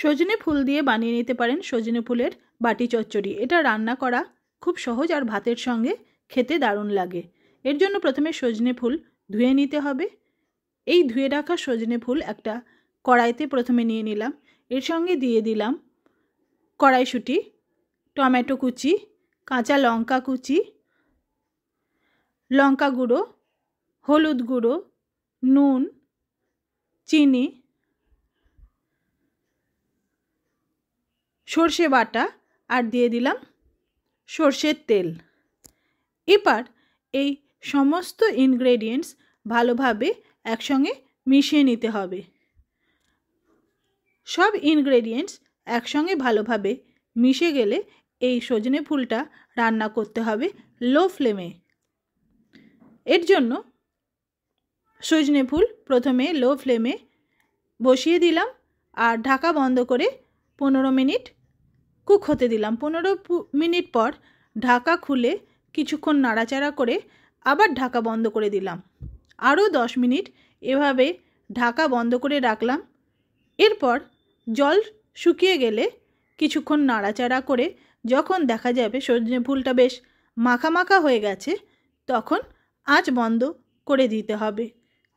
সজনে ফুল দিয়ে বানিয়ে নিতে পারেন সজনে ফুলের বাটি চচ্চড়ি এটা রান্না করা খুব সহজ আর ভাতের সঙ্গে খেতে দারুণ লাগে এর জন্য প্রথমে সজনে ফুল ধুয়ে নিতে হবে এই ধুয়ে রাখা সজনে ফুল একটা কড়াইতে প্রথমে নিয়ে নিলাম এর সঙ্গে দিয়ে দিলাম কড়াইশুটি টমেটো কুচি কাঁচা লঙ্কা কুচি লঙ্কা গুঁড়ো হলুদ গুঁড়ো নুন চিনি সর্ষে বাটা আর দিয়ে দিলাম সর্ষের তেল এবার এই সমস্ত ইনগ্রেডিয়েন্টস ভালোভাবে একসঙ্গে মিশিয়ে নিতে হবে সব ইনগ্রেডিয়েন্টস একসঙ্গে ভালোভাবে মিশে গেলে এই সজনে ফুলটা রান্না করতে হবে লো ফ্লেমে এর জন্য সজনে ফুল প্রথমে লো ফ্লেমে বসিয়ে দিলাম আর ঢাকা বন্ধ করে পনেরো মিনিট কুক হতে দিলাম পনেরো মিনিট পর ঢাকা খুলে কিছুক্ষণ নাড়াচাড়া করে আবার ঢাকা বন্ধ করে দিলাম আরও দশ মিনিট এভাবে ঢাকা বন্ধ করে রাখলাম এরপর জল শুকিয়ে গেলে কিছুক্ষণ নাড়াচাড়া করে যখন দেখা যাবে সজনে ফুলটা বেশ মাখামাখা হয়ে গেছে তখন আঁচ বন্ধ করে দিতে হবে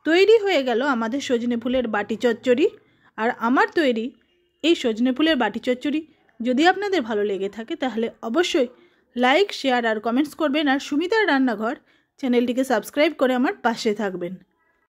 তৈরি হয়ে গেল আমাদের সজনে ফুলের বাটি চচ্চড়ি আর আমার তৈরি এই সজনে ফুলের বাটি চচ্চড়ি যদি আপনাদের ভালো লেগে থাকে তাহলে অবশ্যই লাইক শেয়ার আর কমেন্টস করবেন আর সুমিতার রান্নাঘর চ্যানেলটিকে সাবস্ক্রাইব করে আমার পাশে থাকবেন